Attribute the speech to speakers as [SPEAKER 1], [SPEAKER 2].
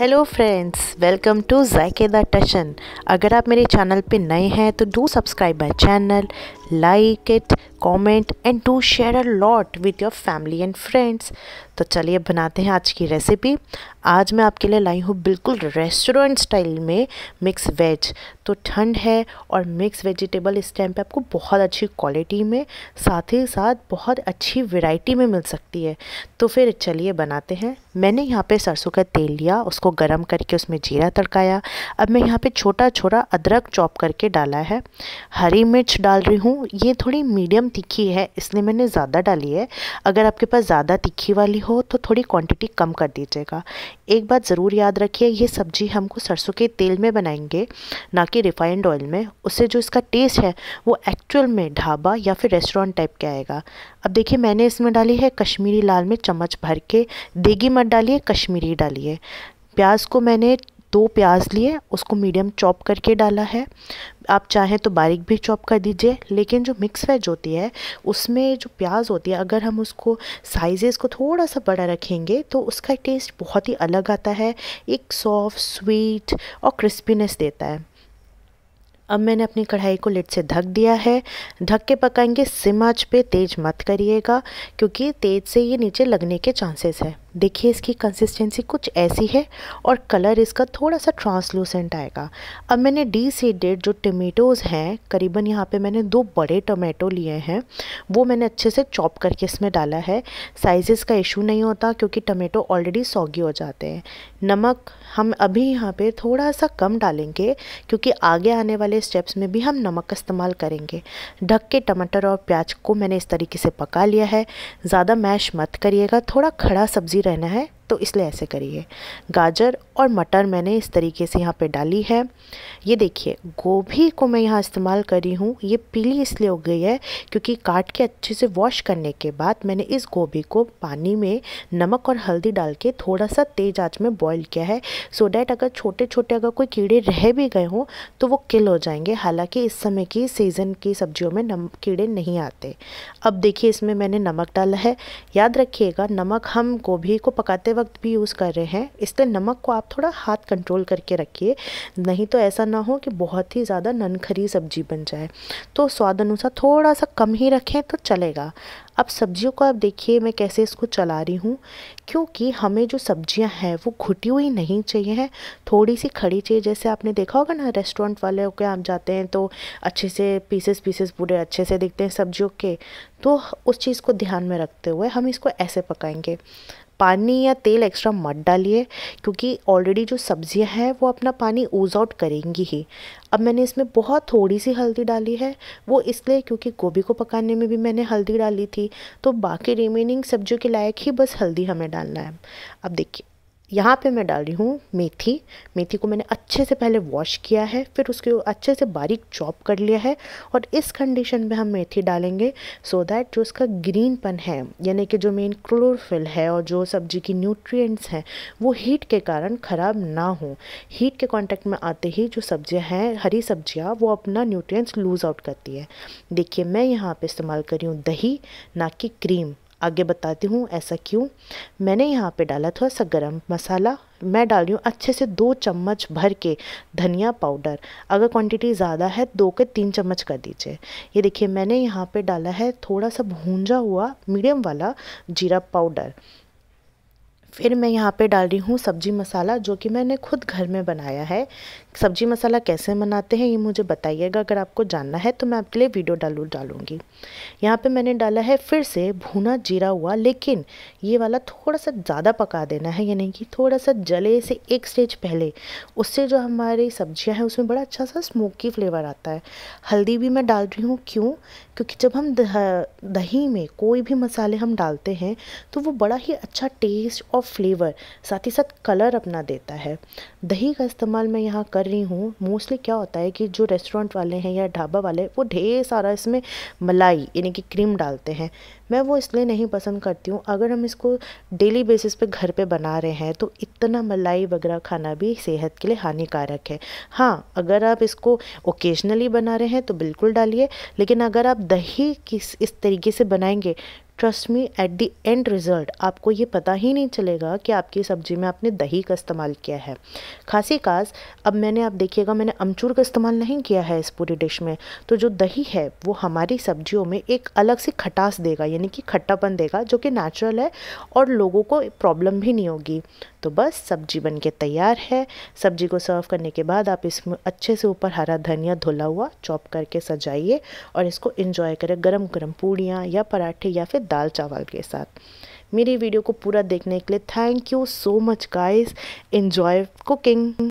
[SPEAKER 1] hello friends welcome to Zayke the Tashan अगर आप मेरे चैनल पे नए हैं तो do subscribe my channel like it comment and do share a lot with your family and friends तो चलिए बनाते हैं आज की रेसिपी आज मैं आपके लिए लाई हूँ बिल्कुल रेस्टोरेंट स्टाइल में मिक्स वेज तो ठंड है और मिक्स वेजिटेबल इस टाइम पे आपको बहुत अच्छी क्वालिटी में साथ ही साथ बहुत अच्छी वैरायटी में मिल सकती है तो फिर चलिए बनाते हैं मैंने यहाँ पे सरसों का तेल लिया उसको गर्म करके उसमें जीरा तड़काया अब मैं यहाँ पर छोटा छोटा अदरक चॉप करके डाला है हरी मिर्च डाल रही हूँ ये थोड़ी मीडियम तीखी है इसलिए मैंने ज़्यादा डाली है अगर आपके पास ज़्यादा तीखी वाली हो तो थोड़ी क्वान्टिटी कम कर दीजिएगा एक बात ज़रूर याद रखिए ये सब्जी हमको सरसों के तेल में बनाएंगे ना कि रिफाइंड ऑयल में उससे जो इसका टेस्ट है वो एक्चुअल में ढाबा या फिर रेस्टोरेंट टाइप के आएगा अब देखिए मैंने इसमें डाली है कश्मीरी लाल में चम्मच भर के देगी मत डालिए कश्मीरी डालिए प्याज को मैंने दो प्याज लिए उसको मीडियम चॉप करके डाला है आप चाहें तो बारीक भी चॉप कर दीजिए लेकिन जो मिक्स वेज होती है उसमें जो प्याज होती है अगर हम उसको साइजेस को थोड़ा सा बड़ा रखेंगे तो उसका टेस्ट बहुत ही अलग आता है एक सॉफ्ट स्वीट और क्रिस्पीनेस देता है अब मैंने अपनी कढ़ाई को लिट से ढक दिया है ढक के पकाएंगे सिम आँच पे तेज़ मत करिएगा क्योंकि तेज़ से ये नीचे लगने के चांसेस है देखिए इसकी कंसिस्टेंसी कुछ ऐसी है और कलर इसका थोड़ा सा ट्रांसलूसेंट आएगा अब मैंने डी सीडेड जो टमेटोज़ हैं करीबन यहाँ पे मैंने दो बड़े टमेटो लिए हैं वो मैंने अच्छे से चॉप करके इसमें डाला है साइजेस का इशू नहीं होता क्योंकि टमेटो ऑलरेडी सौगी हो जाते हैं नमक हम अभी यहाँ पर थोड़ा सा कम डालेंगे क्योंकि आगे आने वाले स्टेप्स में भी हम नमक का इस्तेमाल करेंगे ढक के टमाटर और प्याज को मैंने इस तरीके से पका लिया है ज़्यादा मैश मत करिएगा थोड़ा खड़ा सब्ज़ी रहना है तो इसलिए ऐसे करिए गाजर और मटर मैंने इस तरीके से यहाँ पे डाली है ये देखिए गोभी को मैं यहाँ इस्तेमाल कर रही हूँ ये पीली इसलिए हो गई है क्योंकि काट के अच्छे से वॉश करने के बाद मैंने इस गोभी को पानी में नमक और हल्दी डाल के थोड़ा सा तेज़ आँच में बॉईल किया है सो डैट अगर छोटे छोटे अगर कोई कीड़े रह भी गए हों तो वो किल हो जाएंगे हालाँकि इस समय की सीज़न की सब्जियों में नम कीड़े नहीं आते अब देखिए इसमें मैंने नमक डाला है याद रखिएगा नमक हम गोभी को पकाते वक्त भी यूज़ कर रहे हैं इसलिए नमक को आप थोड़ा हाथ कंट्रोल करके रखिए नहीं तो ऐसा ना हो कि बहुत ही ज़्यादा ननखरी सब्जी बन जाए तो स्वाद अनुसार थोड़ा सा कम ही रखें तो चलेगा अब सब्जियों को आप देखिए मैं कैसे इसको चला रही हूँ क्योंकि हमें जो सब्जियाँ हैं वो घुटी हुई नहीं चाहिए हैं थोड़ी सी खड़ी चाहिए जैसे आपने देखा होगा ना रेस्टोरेंट वाले होकर आप जाते हैं तो अच्छे से पीसेस पीसेस पूरे अच्छे से दिखते हैं सब्जियों के तो उस चीज़ को ध्यान में रखते हुए हम इसको ऐसे पकाएंगे पानी या तेल एक्स्ट्रा मत डालिए क्योंकि ऑलरेडी जो सब्ज़ियां हैं वो अपना पानी ऊज आउट करेंगी ही अब मैंने इसमें बहुत थोड़ी सी हल्दी डाली है वो इसलिए क्योंकि गोभी को पकाने में भी मैंने हल्दी डाली थी तो बाकी रिमेनिंग सब्जियों के लायक ही बस हल्दी हमें डालना है अब देखिए यहाँ पे मैं डाल रही हूँ मेथी मेथी को मैंने अच्छे से पहले वॉश किया है फिर उसके अच्छे से बारीक चॉप कर लिया है और इस कंडीशन में हम मेथी डालेंगे सो so दैट जो उसका ग्रीनपन है यानी कि जो मेन क्लोरोफिल है और जो सब्जी की न्यूट्रिएंट्स हैं वो हीट के कारण ख़राब ना हो हीट के कांटेक्ट में आते ही जो सब्जियाँ हैं हरी सब्जियाँ वो अपना न्यूट्रिय लूज़ आउट करती है देखिए मैं यहाँ पर इस्तेमाल कर रही हूँ दही ना कि क्रीम आगे बताती हूँ ऐसा क्यों मैंने यहाँ पे डाला थोड़ा सा गरम मसाला मैं डाल रही हूँ अच्छे से दो चम्मच भर के धनिया पाउडर अगर क्वांटिटी ज़्यादा है दो के तीन चम्मच कर दीजिए ये देखिए मैंने यहाँ पे डाला है थोड़ा सा भूंजा हुआ मीडियम वाला जीरा पाउडर फिर मैं यहाँ पे डाल रही हूँ सब्जी मसाला जो कि मैंने खुद घर में बनाया है सब्जी मसाला कैसे बनाते हैं ये मुझे बताइएगा अगर आपको जानना है तो मैं आपके लिए वीडियो डालू डालूँगी यहाँ पे मैंने डाला है फिर से भुना जीरा हुआ लेकिन ये वाला थोड़ा सा ज़्यादा पका देना है यानी कि थोड़ा सा जले से एक स्टेज पहले उससे जो हमारी सब्जियाँ हैं उसमें बड़ा अच्छा सा स्मोकी फ्लेवर आता है हल्दी भी मैं डाल रही हूँ क्यों क्योंकि जब हम दही में कोई भी मसाले हम डालते हैं तो वो बड़ा ही अच्छा टेस्ट और फ्लेवर साथ ही साथ कलर अपना देता है दही का इस्तेमाल मैं यहाँ कर रही हूँ मोस्टली क्या होता है कि जो रेस्टोरेंट वाले हैं या ढाबा वाले वो ढेर सारा इसमें मलाई यानी कि क्रीम डालते हैं मैं वो इसलिए नहीं पसंद करती हूँ अगर हम इसको डेली बेसिस पे घर पे बना रहे हैं तो इतना मलाई वगैरह खाना भी सेहत के लिए हानिकारक है हाँ अगर आप इसको ओकेजनली बना रहे हैं तो बिल्कुल डालिए लेकिन अगर आप दही किस इस तरीके से बनाएंगे trust me at the end result आपको ये पता ही नहीं चलेगा कि आपकी सब्ज़ी में आपने दही का इस्तेमाल किया है खासी खास अब मैंने आप देखिएगा मैंने अमचूर का इस्तेमाल नहीं किया है इस पूरी डिश में तो जो दही है वो हमारी सब्जियों में एक अलग सी खटास देगा यानी कि खट्टापन देगा जो कि नेचुरल है और लोगों को प्रॉब्लम भी नहीं होगी तो बस सब्जी बन के तैयार है सब्जी को सर्व करने के बाद आप इसमें अच्छे से ऊपर हरा धनिया धुला हुआ चॉप करके सजाइए और इसको इंजॉय करें गरम गरम पूड़ियाँ या पराठे या फिर दाल चावल के साथ मेरी वीडियो को पूरा देखने के लिए thank you so much guys enjoy cooking